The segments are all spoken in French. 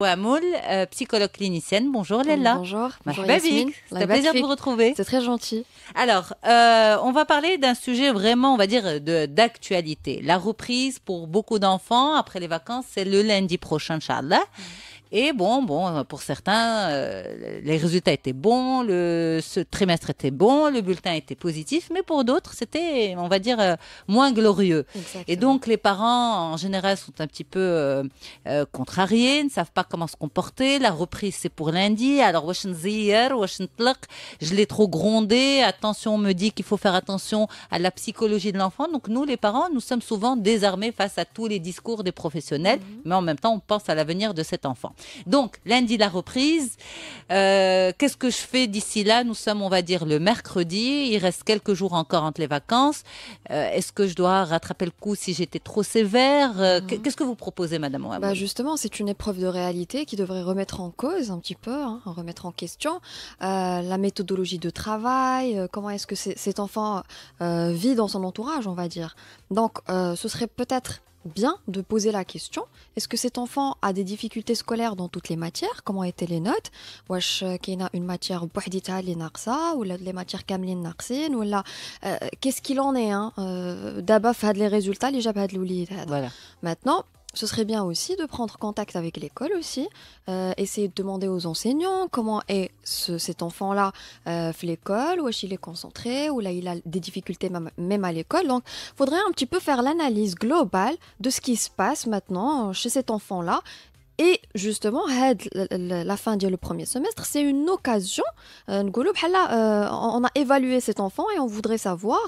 Wamoul, euh, psychologue clinicienne. Bonjour Lella. Bonjour. Bonjour C'est un plaisir de vous retrouver. C'est très gentil. Alors, euh, on va parler d'un sujet vraiment, on va dire, d'actualité. La reprise pour beaucoup d'enfants après les vacances, c'est le lundi prochain, Inch'Allah. Mm. Et bon, bon, pour certains, euh, les résultats étaient bons, ce trimestre était bon, le bulletin était positif, mais pour d'autres, c'était, on va dire, euh, moins glorieux. Et donc, les parents, en général, sont un petit peu euh, contrariés, ne savent pas comment se comporter. La reprise, c'est pour lundi. Alors, je l'ai trop grondé. Attention, on me dit qu'il faut faire attention à la psychologie de l'enfant. Donc, nous, les parents, nous sommes souvent désarmés face à tous les discours des professionnels, mhm. mais en même temps, on pense à l'avenir de cet enfant. Donc, lundi, la reprise. Euh, qu'est-ce que je fais d'ici là Nous sommes, on va dire, le mercredi. Il reste quelques jours encore entre les vacances. Euh, est-ce que je dois rattraper le coup si j'étais trop sévère euh, mmh. Qu'est-ce que vous proposez, Madame bah, Justement, c'est une épreuve de réalité qui devrait remettre en cause un petit peu, hein, remettre en question la méthodologie de travail, comment est-ce que cet enfant vit dans son entourage, on va dire. Donc, ce serait peut-être bien de poser la question est-ce que cet enfant a des difficultés scolaires dans toutes les matières Comment étaient les notes Wash euh, a une matière ou les matières kamlin ou là euh, qu'est-ce qu'il en est hein euh, D'abord, les résultats, les Voilà. Maintenant, ce serait bien aussi de prendre contact avec l'école aussi, euh, essayer de demander aux enseignants comment est cet enfant-là à euh, l'école, où est-ce qu'il est concentré, où là il a des difficultés même, à l'école. Donc, faudrait un petit peu faire l'analyse globale de ce qui se passe maintenant chez cet enfant-là et justement, la fin du premier semestre, c'est une occasion. Euh, on a évalué cet enfant et on voudrait savoir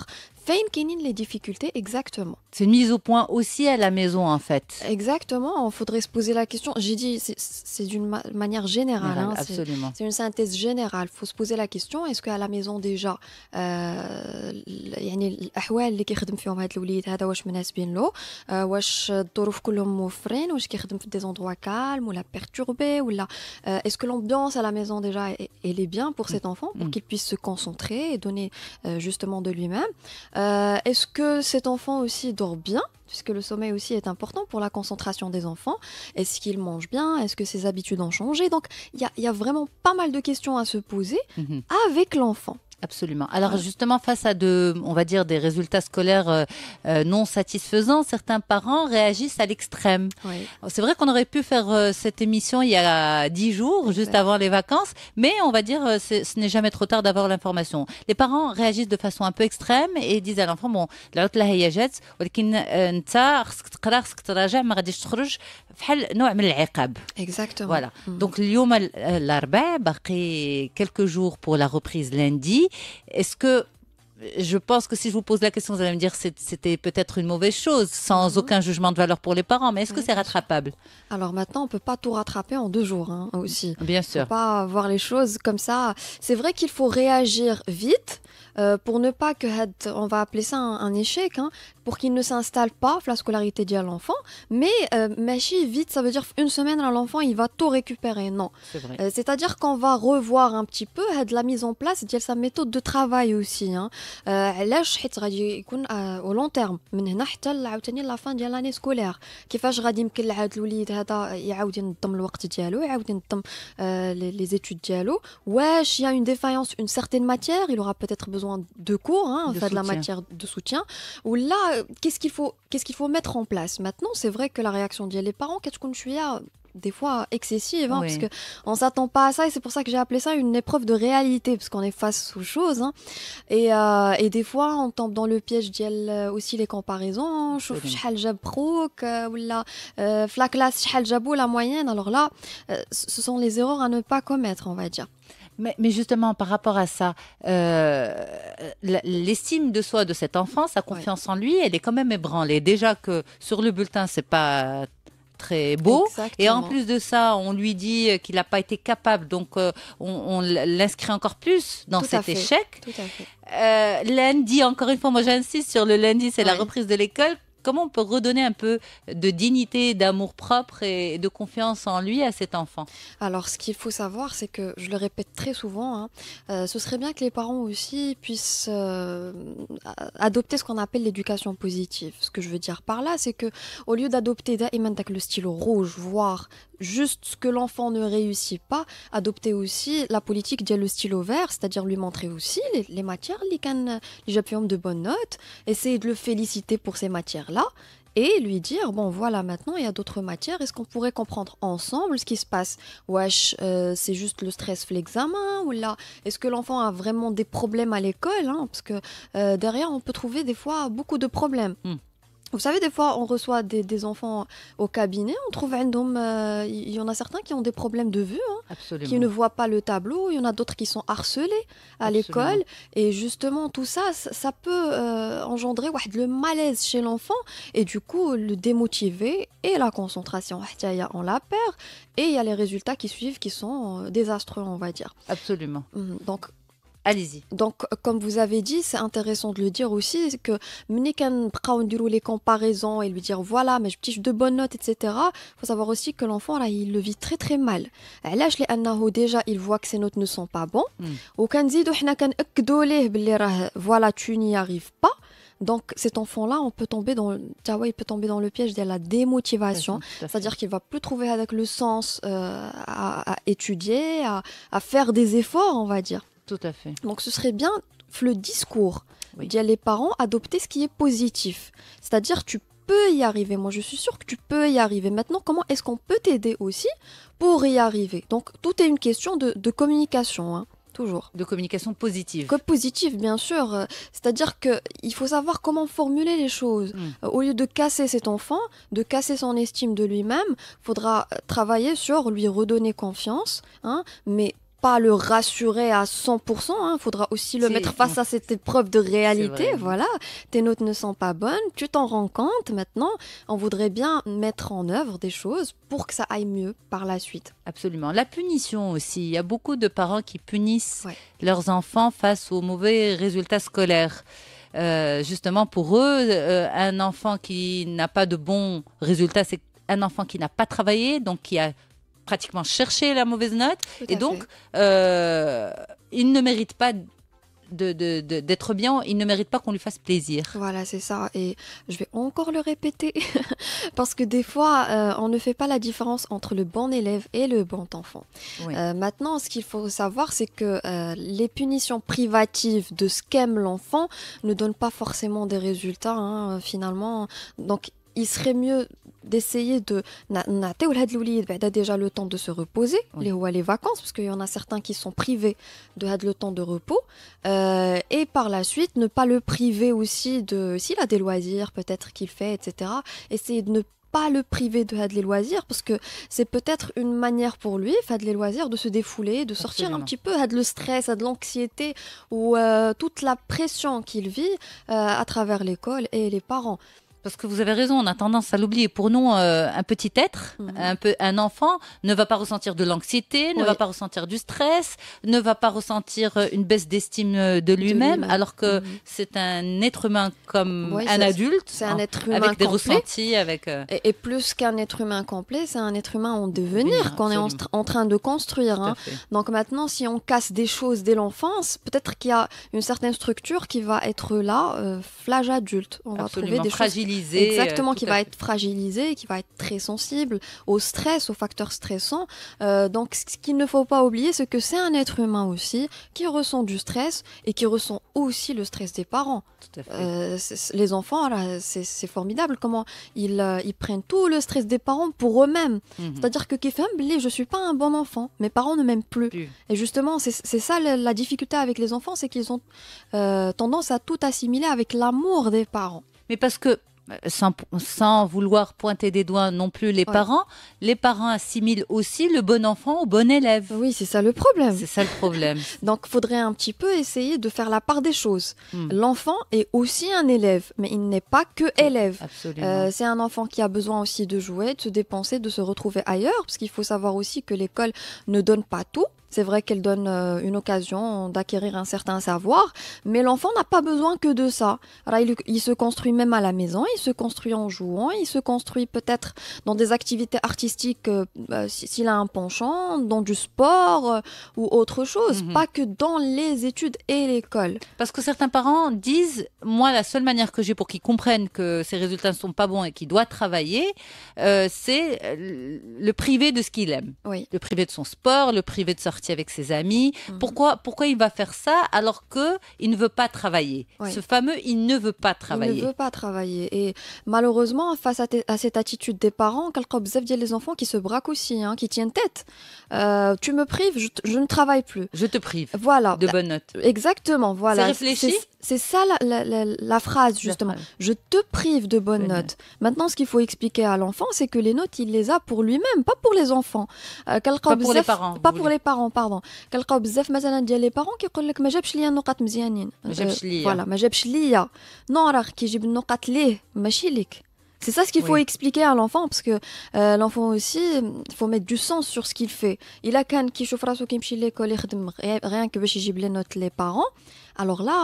les difficultés exactement. C'est une mise au point aussi à la maison en fait. Exactement, il faudrait se poser la question. J'ai dit, c'est d'une manière générale. Hein, c'est une synthèse générale. Il faut se poser la question est-ce qu'à la maison déjà, يعني y a des endroits calmes ou هذا واش مناسبين que واش l'ambiance à la maison déjà elle est bien pour mm. cet enfant pour mm. qu'il puisse se concentrer et donner euh, justement de lui-même euh, est-ce que cet enfant aussi dort bien Puisque le sommeil aussi est important pour la concentration des enfants. Est-ce qu'il mange bien Est-ce que ses habitudes ont changé Donc il y, a, vraiment pas mal de questions à se poser mhm. avec l'enfant. Absolument. Alors justement, face à de, on va dire, des résultats scolaires euh, euh, non satisfaisants, certains parents réagissent à l'extrême. C'est vrai qu'on aurait pu faire euh, cette émission il y a dix jours, juste avant les vacances, mais on va dire, ce n'est jamais trop tard d'avoir l'information. Les parents réagissent de façon un peu extrême et disent à l'enfant, bon, la là هي ولكن Exactement. Voilà. Mm. Donc اليوم quelques jours pour la reprise lundi. Est-ce que je pense que si je vous pose la question, vous allez me dire que c'était peut-être une mauvaise chose, sans mhm. aucun jugement de valeur pour les parents. Mais est-ce que c'est rattrapable Alors maintenant, on ne peut pas tout rattraper en deux jours hein, aussi. Bien sûr. On peut pas voir les choses comme ça. C'est vrai qu'il faut réagir vite, euh, pour ne pas que, on va appeler ça un, échec, hein, pour qu'il ne s'installe pas la scolarité de l'enfant, mais euh, machi vite, ça veut dire une semaine à l'enfant, il va tout récupérer. Non. Euh, c'est-à-dire qu'on va revoir un petit peu la mise en place de sa méthode de travail aussi. Hein. au long terme, la fin de l'année scolaire. كيفاش غادي يمكن الوليد هذا de ديالو dire les études ديالو il y a une défaillance une certaine matière il aura peut-être besoin de cours, hein, de, de la matière de soutien. Ou là, qu'est-ce qu'il faut, qu'est-ce qu'il faut mettre en place Maintenant, c'est vrai que la réaction des parents, qu'est-ce qu'on suis des fois excessive, hein, parce qu'on ne s'attend pas à ça, et c'est pour ça que j'ai appelé ça une épreuve de réalité, parce qu'on est face aux choses. Hein. et, euh, et, des fois, on tombe dans le piège d'y euh, aussi les comparaisons. Euh, ou la, classe, la moyenne. Alors là, ce sont les erreurs à ne pas commettre, on va dire. Mais, justement, par rapport à ça, euh, l'estime de soi de cet enfant, sa confiance en lui, elle est quand même ébranlée. Déjà que sur le bulletin, c'est pas très beau. Et en plus de ça, on lui dit qu'il n'a pas été capable, donc euh, on, l'inscrit encore plus dans cet échec. Tout à fait. Euh, lundi, encore une fois, moi j'insiste sur le lundi, c'est la reprise de l'école Comment on peut redonner un peu de dignité, d'amour propre et de confiance en lui à cet enfant Alors, ce qu'il faut savoir, c'est que, je le répète très souvent, hein, euh, ce serait bien que les parents aussi puissent euh, adopter ce qu'on appelle l'éducation positive. Ce que je veux dire par là, c'est que au lieu d'adopter le stylo rouge, voir juste ce que l'enfant ne réussit pas, adopter aussi la politique via le stylo vert, c'est-à-dire lui montrer aussi les, matières, les cannes, de bonnes notes, essayer de le féliciter pour ces matières-là et lui dire bon voilà maintenant il y a d'autres matières est-ce qu'on pourrait comprendre ensemble ce qui se passe wesh euh, c'est juste le stress l'examen ou là est-ce que l'enfant a vraiment des problèmes à l'école hein parce que euh, derrière on peut trouver des fois beaucoup de problèmes hmm. Vous savez, des fois, on reçoit des, enfants au cabinet, on trouve un euh, il y en a certains qui ont des problèmes de vue, hein, qui ne voient pas le tableau, il y en a d'autres qui sont harcelés à l'école, et justement, tout ça, ça, peut euh, engendrer le malaise chez l'enfant, et du coup, le démotiver, et la concentration, on la perd, et il y a les résultats qui suivent qui sont euh, désastreux, on va dire. Absolument. Mmh, donc, Allez-y. Donc, comme vous avez dit, c'est intéressant de le dire aussi, que les comparaisons et lui dire voilà, mais je tire de bonnes notes, etc. Il faut savoir aussi que l'enfant, là, il le vit très très mal. Euh, là, je l'ai déjà, il voit que ses notes ne sont pas bonnes. Hmm. Ou quand voilà, tu n'y arrives pas. Donc cet enfant-là, on peut tomber dans, il peut tomber dans le piège de la démotivation, c'est-à-dire qu'il va plus trouver avec le sens euh, à, étudier, à faire des efforts, on va dire. Tout à fait. Donc ce serait bien le discours. Dire les parents adopter ce qui est positif. C'est-à-dire tu peux y arriver. Moi, je suis sûre que tu peux y arriver. Maintenant, comment est-ce qu'on peut t'aider aussi pour y arriver Donc, tout est une question de, communication. Hein. toujours. De communication positive. que positive, bien sûr. C'est-à-dire qu'il faut savoir comment formuler les choses. Hmm. Euh, au lieu de casser cet enfant, de casser son estime de lui-même, faudra travailler sur lui redonner confiance, hein, mais pas le rassurer à 100%, il hein. faudra aussi le mettre face à cette épreuve de réalité. Voilà, tes notes ne sont pas bonnes, tu t'en rends compte. Maintenant, on voudrait bien mettre en œuvre des choses pour que ça aille mieux par la suite. Absolument. La punition aussi. Il y a beaucoup de parents qui punissent leurs enfants face aux mauvais résultats scolaires. Euh, justement, pour eux, euh, un enfant qui n'a pas de bons résultats, c'est un enfant qui n'a pas travaillé, donc qui a pratiquement chercher la mauvaise note. et donc, euh, il ne mérite pas d'être de, bien, il ne mérite pas qu'on lui fasse plaisir. Voilà, c'est ça. Et je vais encore le répéter, parce que des fois, euh, on ne fait pas la différence entre le bon élève et le bon enfant. Euh, maintenant, ce qu'il faut savoir, c'est que les punitions privatives de ce qu'aime l'enfant ne donnent pas forcément des résultats, hein, finalement. Donc, il serait mieux d'essayer de نعطيو لهاد بعدا déjà le temps de se reposer les oui. les vacances parce qu'il y en a certains qui sont privés de le temps de repos euh, et par la suite ne pas le priver aussi de s'il a des loisirs peut-être qu'il fait etc essayer de ne pas le priver de les loisirs parce que c'est peut-être une manière pour lui de les loisirs de se défouler de sortir un petit peu de le stress de l'anxiété ou euh, toute la pression qu'il vit euh, à travers l'école et les parents parce que vous avez raison, on a tendance à l'oublier. Pour nous, euh, un petit être, mhm. un, peu, un enfant, ne va pas ressentir de l'anxiété, ne va pas ressentir du stress, ne va pas ressentir euh, une baisse d'estime euh, de lui-même, alors que mhm. c'est un être humain comme un adulte, c'est un hein, être avec des ressentis, avec. Et, plus qu'un être humain complet, c'est un être humain en devenir qu'on est en, train de construire. Hein. Donc maintenant, si on casse des choses dès l'enfance, peut-être qu'il y a une certaine structure qui va être là, flage adulte. On va trouver des choses Exactement, euh, qui va être fragilisé, qui va être très sensible au stress, aux facteurs stressants. Euh, donc ce qu'il ne faut pas oublier, c'est que c'est un être humain aussi qui ressent du stress et qui ressent aussi le stress des parents. Euh, les enfants, c'est formidable comment ils, ils, prennent tout le stress des parents pour eux-mêmes. Mhm. C'est-à-dire que je ne suis pas un bon enfant, mes parents ne m'aiment plus. Et justement, c'est ça la, la, difficulté avec les enfants, c'est qu'ils ont tendance à tout assimiler avec l'amour des parents. Mais parce que euh, sans, vouloir pointer des doigts non plus les parents, les parents assimilent aussi le bon enfant au bon élève. Oui, c'est ça le problème. C'est ça le problème. Donc, il faudrait un petit peu essayer de faire la part des choses. Hmm. L'enfant est aussi un élève, mais il n'est pas que élève. Euh, c'est un enfant qui a besoin aussi de jouer, de se dépenser, de se retrouver ailleurs, parce qu'il faut savoir aussi que l'école ne donne pas tout. C'est vrai qu'elle donne euh, une occasion d'acquérir un certain savoir, mais l'enfant n'a pas besoin que de ça. il, se construit même à la maison, il se construit en jouant, il se construit peut-être dans des activités artistiques euh, bah, s'il a un penchant, dans du sport euh, ou autre chose, mhm. pas que dans les études et l'école. Parce que certains parents disent, moi, la seule manière que j'ai pour qu'ils comprennent que ses résultats ne sont pas bons et qu'il doit travailler, c'est le priver de ce qu'il aime. Le priver de son sport, le priver de sortir avec ses amis. Mhm. Pourquoi, pourquoi il va faire ça alors que il ne veut pas travailler Ce fameux il ne veut pas travailler. Il ne veut pas travailler. Et malheureusement, face à, cette attitude des parents, il y a les enfants qui se braquent aussi, hein, qui tiennent tête. Euh, tu me prives, je, ne travaille plus. Je te prive. Voilà. De bonnes notes. Exactement. Voilà. C'est réfléchi c'est ça la, la, la, phrase, justement. Je te prive de bonnes notes. Maintenant, ce qu'il faut expliquer à l'enfant, c'est que les notes, il les a pour lui-même, pas pour les enfants. Euh, pas pour les parents. Pas pour les parents, pardon. parents بزاف مثلا ديال parents qui كيقول لك ما جابش ليا النقط مزيانين notes. جابش ليا فوالا pas جابش notes. Non, راه كيجيب النقط ليه ماشي ليك c'est ça ce qu'il faut expliquer à l'enfant, parce que euh, l'enfant aussi, il faut mettre du sens sur ce qu'il fait. Il a qu'un qui chauffera qui l'école, rien que les notes les parents. Alors là,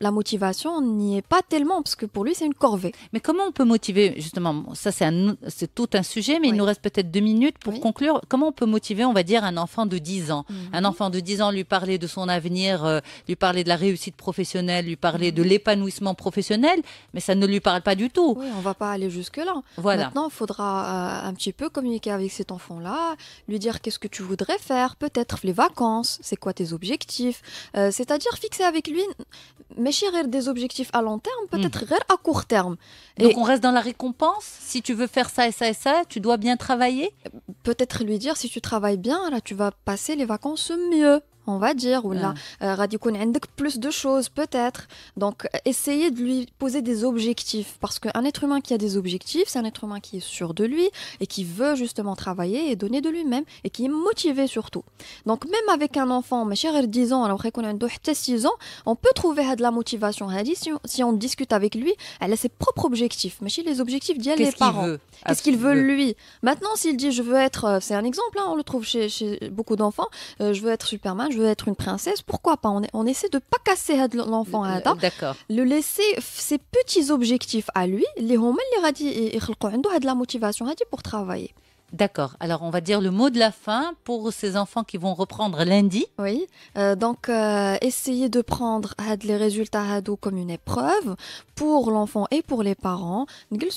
la motivation n'y est pas tellement, parce que pour lui, c'est une corvée. Mais comment on peut motiver, justement, ça c'est tout un sujet, mais il nous reste peut-être deux minutes pour conclure. Comment on peut motiver, on va dire, un enfant de 10 ans mhm. Un enfant de 10 ans, lui parler de son avenir, euh, lui parler de la réussite professionnelle, lui parler de mhm. l'épanouissement professionnel, mais ça ne lui parle pas du tout. Oui, on va pas aller jusque-là. Maintenant, il faudra euh, un petit peu communiquer avec cet enfant-là, lui dire qu'est-ce que tu voudrais faire, peut-être les vacances, c'est quoi tes objectifs, euh, c'est-à-dire fixer avec lui, mais des objectifs à long terme, peut-être hmm. à court terme. Donc on reste dans la récompense. Si tu veux faire ça et ça et ça, tu dois bien travailler. Peut-être lui dire si tu travailles bien, là tu vas passer les vacances mieux on va dire, ou là, euh, plus de choses, peut-être. Donc, essayez de lui poser des objectifs, parce qu'un être humain qui a des objectifs, c'est un être humain qui est sûr de lui et qui veut justement travailler et donner de lui-même et qui est motivé surtout. Donc, même avec un enfant, mes chers 10 ans, alors qu'on a 6 ans, on peut trouver hein, de la motivation si on discute avec lui, elle a ses propres objectifs, mais chez les objectifs d'y les parents. Qu'est-ce qu'il veut lui Maintenant, s'il dit je veux être, euh, c'est un exemple, hein, on le trouve chez, beaucoup d'enfants, euh, je veux être Superman, veux être une princesse, pourquoi pas on, essaie de pas casser l'enfant à euh, D'accord. Le laisser ses petits objectifs à lui, les hommes, les radis, ils de la motivation pour travailler. D'accord. Alors, on va dire le mot de la fin pour ces enfants qui vont reprendre lundi. Oui. Euh, donc, essayer euh, essayez de prendre les résultats comme une épreuve pour l'enfant et pour les parents.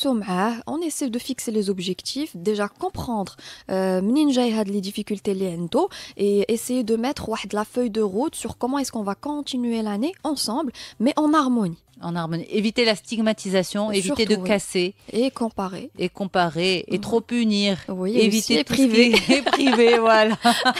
On essaie de fixer les objectifs, déjà comprendre euh, les difficultés et essayer de mettre la feuille de route sur comment est-ce qu'on va continuer l'année ensemble, mais en harmonie en harmonie. Éviter la stigmatisation, éviter de casser. Et comparer. Et comparer, et mhm. trop punir. éviter et priver. voilà.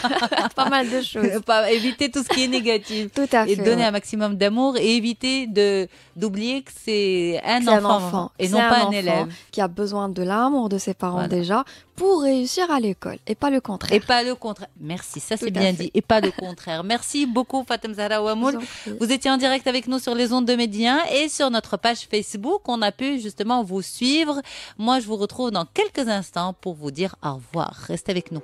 Pas mal de choses. éviter tout ce qui est négatif. Tout à fait. Et donner un maximum d'amour et éviter de d'oublier que c'est un, enfant, et non pas un, élève. Qui a besoin de l'amour de ses parents déjà pour réussir à l'école et pas le contraire. Et pas le contraire. Merci, ça c'est bien dit. Et pas le contraire. Merci beaucoup Fatem Zahra Vous, vous étiez en direct avec nous sur les ondes de Médien et sur notre page Facebook. On a pu justement vous suivre. Moi, je vous retrouve dans quelques instants pour vous dire au revoir. Restez avec nous.